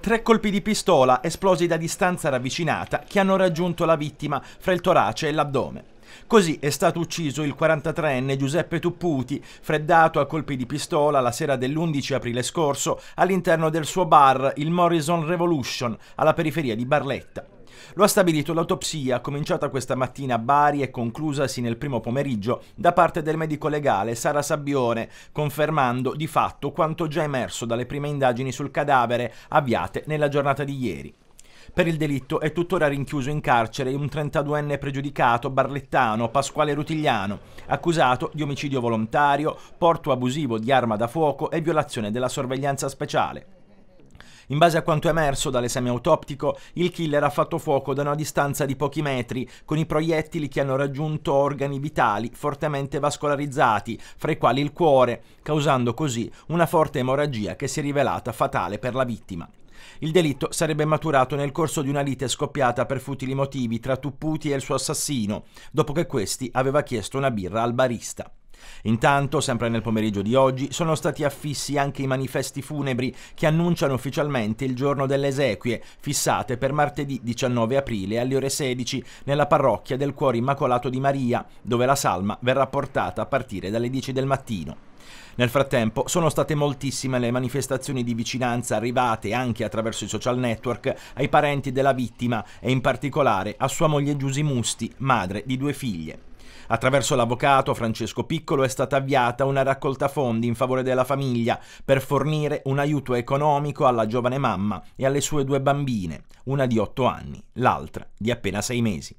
Tre colpi di pistola esplosi da distanza ravvicinata che hanno raggiunto la vittima fra il torace e l'addome. Così è stato ucciso il 43enne Giuseppe Tupputi, freddato a colpi di pistola la sera dell'11 aprile scorso all'interno del suo bar, il Morrison Revolution, alla periferia di Barletta. Lo ha stabilito l'autopsia cominciata questa mattina a Bari e conclusasi nel primo pomeriggio da parte del medico legale Sara Sabbione, confermando di fatto quanto già emerso dalle prime indagini sul cadavere avviate nella giornata di ieri. Per il delitto è tuttora rinchiuso in carcere un 32enne pregiudicato barlettano Pasquale Rutigliano, accusato di omicidio volontario, porto abusivo di arma da fuoco e violazione della sorveglianza speciale. In base a quanto emerso dall'esame autoptico, il killer ha fatto fuoco da una distanza di pochi metri, con i proiettili che hanno raggiunto organi vitali fortemente vascolarizzati, fra i quali il cuore, causando così una forte emorragia che si è rivelata fatale per la vittima. Il delitto sarebbe maturato nel corso di una lite scoppiata per futili motivi tra Tupputi e il suo assassino, dopo che questi aveva chiesto una birra al barista. Intanto, sempre nel pomeriggio di oggi, sono stati affissi anche i manifesti funebri che annunciano ufficialmente il giorno delle esequie, fissate per martedì 19 aprile alle ore 16 nella parrocchia del Cuore Immacolato di Maria, dove la salma verrà portata a partire dalle 10 del mattino. Nel frattempo sono state moltissime le manifestazioni di vicinanza arrivate anche attraverso i social network ai parenti della vittima e in particolare a sua moglie Giusi Musti, madre di due figlie. Attraverso l'avvocato Francesco Piccolo è stata avviata una raccolta fondi in favore della famiglia per fornire un aiuto economico alla giovane mamma e alle sue due bambine, una di 8 anni, l'altra di appena 6 mesi.